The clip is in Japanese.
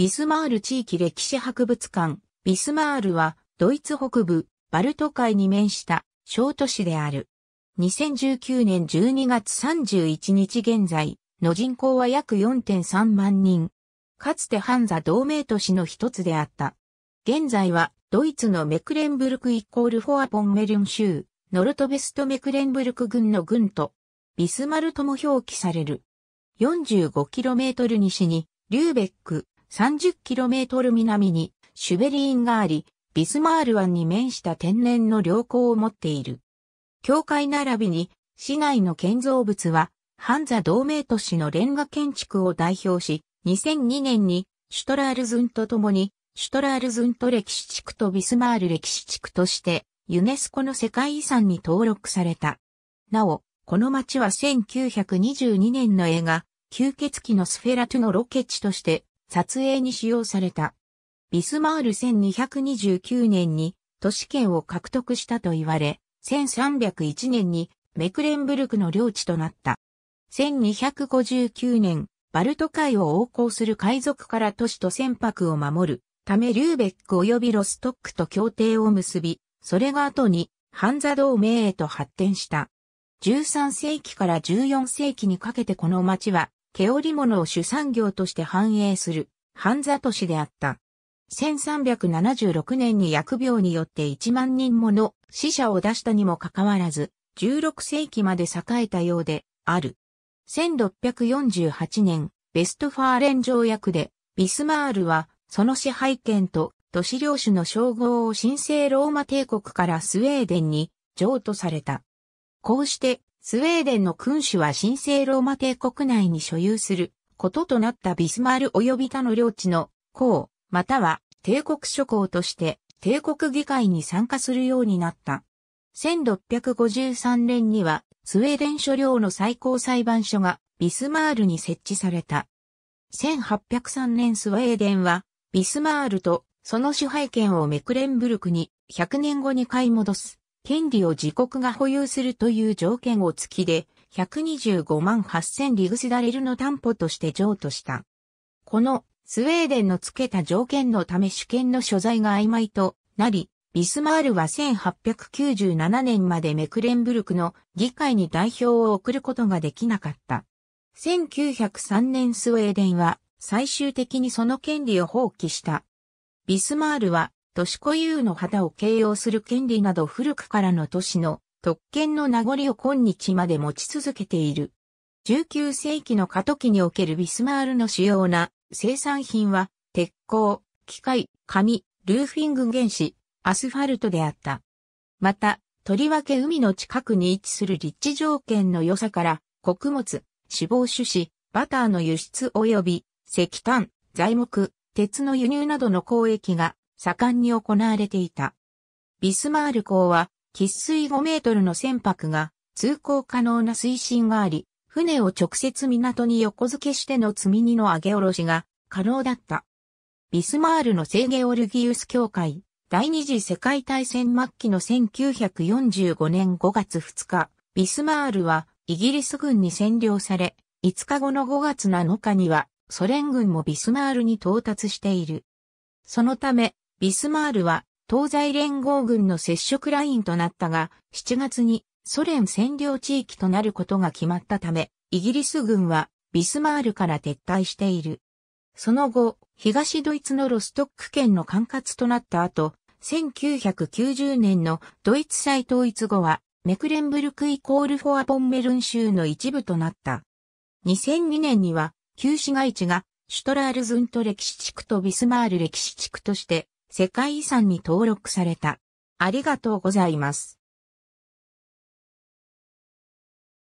ビスマール地域歴史博物館。ビスマールは、ドイツ北部、バルト海に面した小都市である。2019年12月31日現在の人口は約4.3万人。かつてハンザ同盟都市の一つであった。現在はドイツのメクレンブルクイコールフォアポンメルン州、ノルトベストメクレンブルク軍の軍と、ビスマルとも表記される。45km 西に、リューベック、30km 南にシュベリーンがあり、ビスマール湾に面した天然の良好を持っている。教会並びに市内の建造物は、ハンザ同盟都市のレンガ建築を代表し、2002年にシュトラールズンと共に、シュトラールズント歴史地区とビスマール歴史地区として、ユネスコの世界遺産に登録された。なお、この町は1922年の映画、吸血鬼のスフェラトゥのロケ地として撮影に使用された。ビスマール1229年に都市圏を獲得したと言われ、1301年にメクレンブルクの領地となった。1259年、バルト海を横行する海賊から都市と船舶を守るためリューベック及びロストックと協定を結び、それが後にハンザ同盟へと発展した。13世紀から14世紀にかけてこの町は毛織物を主産業として繁栄する、半座都市であった。1376年に薬病によって1万人もの死者を出したにもかかわらず、16世紀まで栄えたようである。1648年、ベストファーレン条約で、ビスマールは、その支配権と都市領主の称号を神聖ローマ帝国からスウェーデンに譲渡された。こうしてスウェーデンの君主は神聖ローマ帝国内に所有することとなったビスマール及び他の領地の公、または帝国諸公として帝国議会に参加するようになった。1653年にはスウェーデン諸領の最高裁判所がビスマールに設置された。1803年スウェーデンはビスマールとその支配権をメクレンブルクに100年後に買い戻す。権利を自国が保有するという条件を付きで、125万8000リグスダレルの担保として譲渡した。このスウェーデンの付けた条件のため主権の所在が曖昧となり、ビスマールは1897年までメクレンブルクの議会に代表を送ることができなかった。1903年スウェーデンは最終的にその権利を放棄した。ビスマールは都市固有の旗を形容する権利など古くからの都市の特権の名残を今日まで持ち続けている。19世紀の過渡期におけるビスマールの主要な生産品は鉄鋼、機械、紙、ルーフィング原子、アスファルトであった。また、とりわけ海の近くに位置する立地条件の良さから、穀物、脂肪種子、バターの輸出及び石炭、材木、鉄の輸入などの交易が盛んに行われていた。ビスマール港は、喫水5メートルの船舶が通行可能な水深があり、船を直接港に横付けしての積み荷の上げ下ろしが可能だった。ビスマールの聖ゲオルギウス協会、第二次世界大戦末期の1945年5月2日、ビスマールはイギリス軍に占領され、5日後の5月7日にはソ連軍もビスマールに到達している。そのため、ビスマールは東西連合軍の接触ラインとなったが、7月にソ連占領地域となることが決まったため、イギリス軍はビスマールから撤退している。その後、東ドイツのロストック県の管轄となった後、1990年のドイツ再統一後は、メクレンブルクイコールフォアポンメルン州の一部となった。2002年には、旧市街地がシュトラールズント歴史地区とビスマール歴史地区として世界遺産に登録された。ありがとうございます。